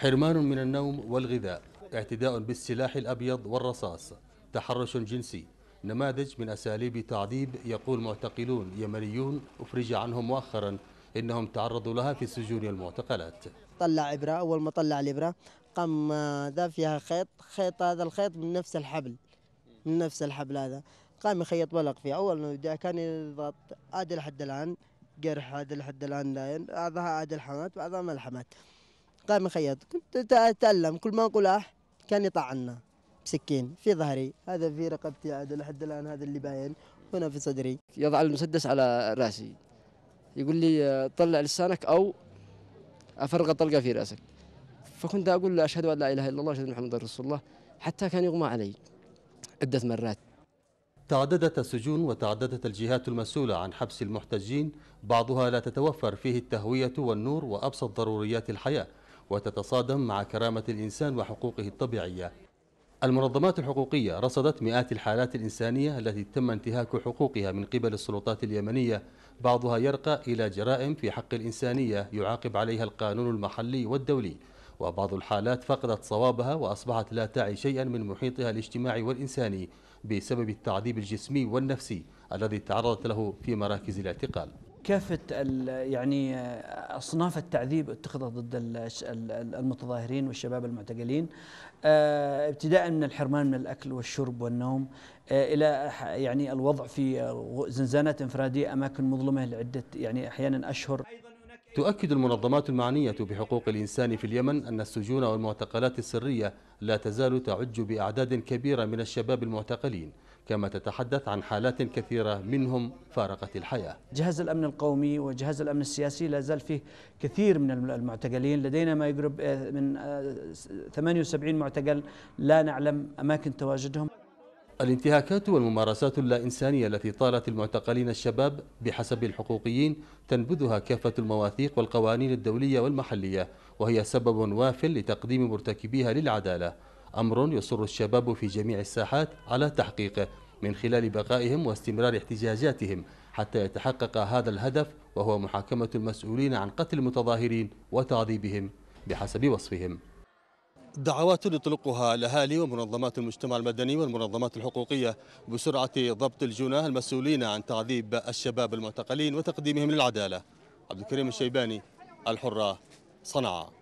حرمان من النوم والغذاء اعتداء بالسلاح الأبيض والرصاص تحرش جنسي نماذج من أساليب تعذيب يقول معتقلون يمنيون أفرج عنهم مؤخرا إنهم تعرضوا لها في سجون المعتقلات طلع إبرة أول ما طلع الإبرة قام آه، ذا فيها خيط خيط هذا الخيط من نفس الحبل من نفس الحبل هذا قام يخيط ولق فيه أول كان يضغط عاد لحد الآن جرح عاد لحد الآن لاين بعضها عاد الحمات بعضها ما الحمات قام يخيط كنت اتالم كل ما نقول اح آه، كان يطعنا بسكين في ظهري هذا في رقبتي عاد لحد الان هذا اللي باين هنا في صدري يضع المسدس على راسي يقول لي طلع لسانك او افرغ طلقه في راسك فكنت اقول له اشهد ان لا اله الا الله اشهد ان محمدا رسول الله حتى كان يغمى علي عده مرات تعددت السجون وتعددت الجهات المسؤولة عن حبس المحتجين بعضها لا تتوفر فيه التهوية والنور وأبسط ضروريات الحياة وتتصادم مع كرامة الإنسان وحقوقه الطبيعية المنظمات الحقوقية رصدت مئات الحالات الإنسانية التي تم انتهاك حقوقها من قبل السلطات اليمنية بعضها يرقى إلى جرائم في حق الإنسانية يعاقب عليها القانون المحلي والدولي وبعض الحالات فقدت صوابها وأصبحت لا تعي شيئا من محيطها الاجتماعي والإنساني بسبب التعذيب الجسمي والنفسي الذي تعرضت له في مراكز الاعتقال كافه يعني آه، اصناف التعذيب اتخذت ضد المتظاهرين والشباب المعتقلين آه، ابتداء من الحرمان من الاكل والشرب والنوم آه، الى يعني الوضع في زنزانات انفراديه اماكن مظلمه لعده يعني احيانا اشهر تؤكد المنظمات المعنية بحقوق الإنسان في اليمن أن السجون والمعتقلات السرية لا تزال تعج بأعداد كبيرة من الشباب المعتقلين كما تتحدث عن حالات كثيرة منهم فارقت الحياة جهاز الأمن القومي وجهاز الأمن السياسي لا زال فيه كثير من المعتقلين لدينا ما يقرب آه، من 78 آه، معتقل لا نعلم أماكن تواجدهم الانتهاكات والممارسات اللا إنسانية التي طالت المعتقلين الشباب بحسب الحقوقيين تنبذها كافة المواثيق والقوانين الدولية والمحلية وهي سبب واف لتقديم مرتكبيها للعدالة أمر يصر الشباب في جميع الساحات على تحقيقه من خلال بقائهم واستمرار احتجاجاتهم حتى يتحقق هذا الهدف وهو محاكمة المسؤولين عن قتل المتظاهرين وتعذيبهم بحسب وصفهم دعوات يطلقها الاهالي ومنظمات المجتمع المدني والمنظمات الحقوقيه بسرعه ضبط الجناه المسؤولين عن تعذيب الشباب المعتقلين وتقديمهم للعداله. عبد الكريم الشيباني الحره صنعاء.